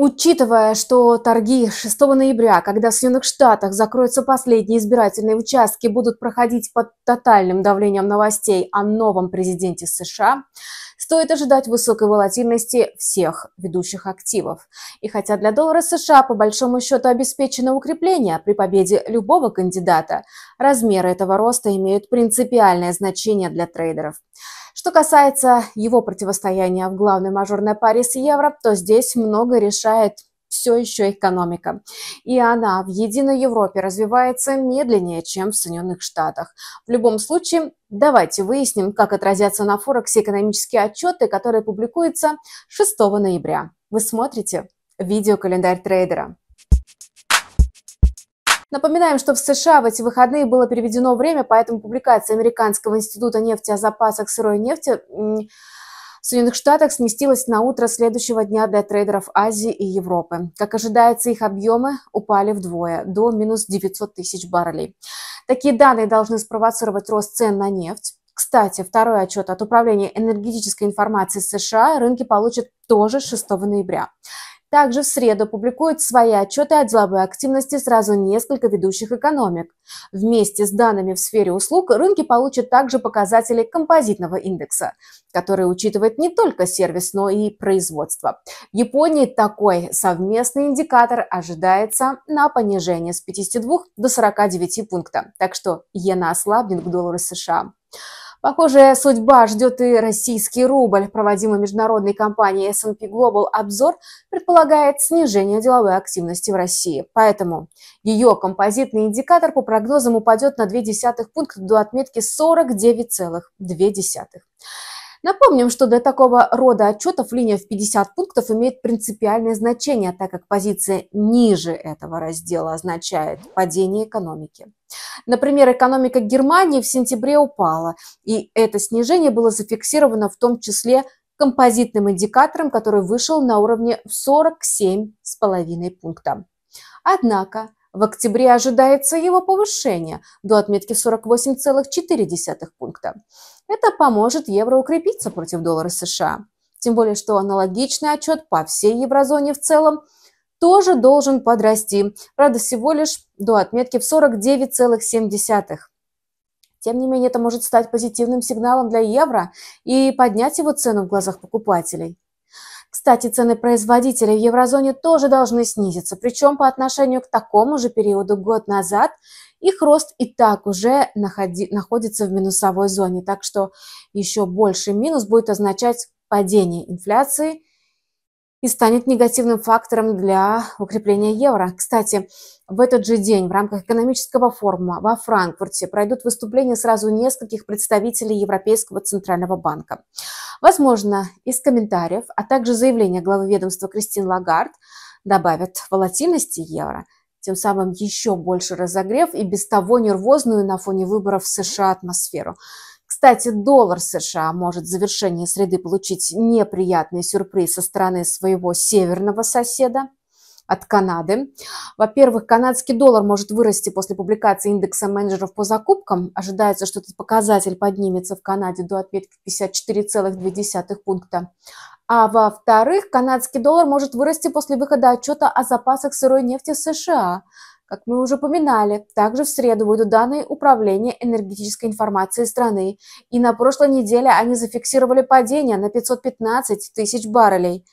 Учитывая, что торги 6 ноября, когда в Соединенных Штатах закроются последние избирательные участки, будут проходить под тотальным давлением новостей о новом президенте США, стоит ожидать высокой волатильности всех ведущих активов. И хотя для доллара США по большому счету обеспечено укрепление при победе любого кандидата, размеры этого роста имеют принципиальное значение для трейдеров. Что касается его противостояния в главной мажорной паре с евро, то здесь много решает все еще экономика. И она в единой Европе развивается медленнее, чем в Соединенных Штатах. В любом случае, давайте выясним, как отразятся на Форексе экономические отчеты, которые публикуются 6 ноября. Вы смотрите видеокалендарь трейдера. Напоминаем, что в США в эти выходные было переведено время, поэтому публикация Американского института нефти о запасах сырой нефти в Соединенных Штатах сместилась на утро следующего дня для трейдеров Азии и Европы. Как ожидается, их объемы упали вдвое, до минус 900 тысяч баррелей. Такие данные должны спровоцировать рост цен на нефть. Кстати, второй отчет от Управления энергетической информации США рынки получат тоже 6 ноября. Также в среду публикуют свои отчеты о деловой активности сразу несколько ведущих экономик. Вместе с данными в сфере услуг рынки получат также показатели композитного индекса, который учитывает не только сервис, но и производство. В Японии такой совместный индикатор ожидается на понижение с 52 до 49 пункта, так что иена ослабнет к доллару США. Похожая судьба ждет и российский рубль. Проводимый международной компанией S&P Global обзор предполагает снижение деловой активности в России. Поэтому ее композитный индикатор по прогнозам упадет на 0,2 пункта до отметки 49,2. Напомним, что для такого рода отчетов линия в 50 пунктов имеет принципиальное значение, так как позиция ниже этого раздела означает падение экономики. Например, экономика Германии в сентябре упала, и это снижение было зафиксировано в том числе композитным индикатором, который вышел на уровне в 47,5 пункта. Однако в октябре ожидается его повышение до отметки 48,4 пункта. Это поможет евро укрепиться против доллара США. Тем более, что аналогичный отчет по всей еврозоне в целом тоже должен подрасти, правда, всего лишь до отметки в 49,7. Тем не менее, это может стать позитивным сигналом для евро и поднять его цену в глазах покупателей. Кстати, цены производителей в еврозоне тоже должны снизиться, причем по отношению к такому же периоду год назад их рост и так уже находи, находится в минусовой зоне, так что еще больший минус будет означать падение инфляции и станет негативным фактором для укрепления евро. Кстати, в этот же день в рамках экономического форума во Франкфурте пройдут выступления сразу нескольких представителей Европейского центрального банка. Возможно, из комментариев, а также заявления главы ведомства Кристин Лагард добавят волатильности евро, тем самым еще больше разогрев и без того нервозную на фоне выборов в США атмосферу. Кстати, доллар США может в завершении среды получить неприятный сюрприз со стороны своего северного соседа от Канады. Во-первых, канадский доллар может вырасти после публикации индекса менеджеров по закупкам. Ожидается, что этот показатель поднимется в Канаде до отметки 54,2 пункта. А во-вторых, канадский доллар может вырасти после выхода отчета о запасах сырой нефти США. Как мы уже упоминали, также в среду выйдут данные Управления энергетической информации страны, и на прошлой неделе они зафиксировали падение на 515 тысяч баррелей.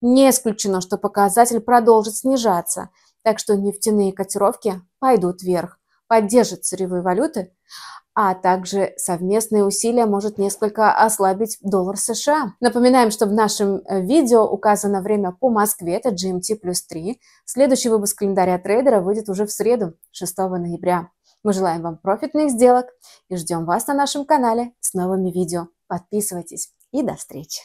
Не исключено, что показатель продолжит снижаться, так что нефтяные котировки пойдут вверх поддержит сырьевые валюты, а также совместные усилия может несколько ослабить доллар США. Напоминаем, что в нашем э, видео указано время по Москве, это GMT плюс 3. Следующий выпуск календаря трейдера выйдет уже в среду, 6 ноября. Мы желаем вам профитных сделок и ждем вас на нашем канале с новыми видео. Подписывайтесь и до встречи!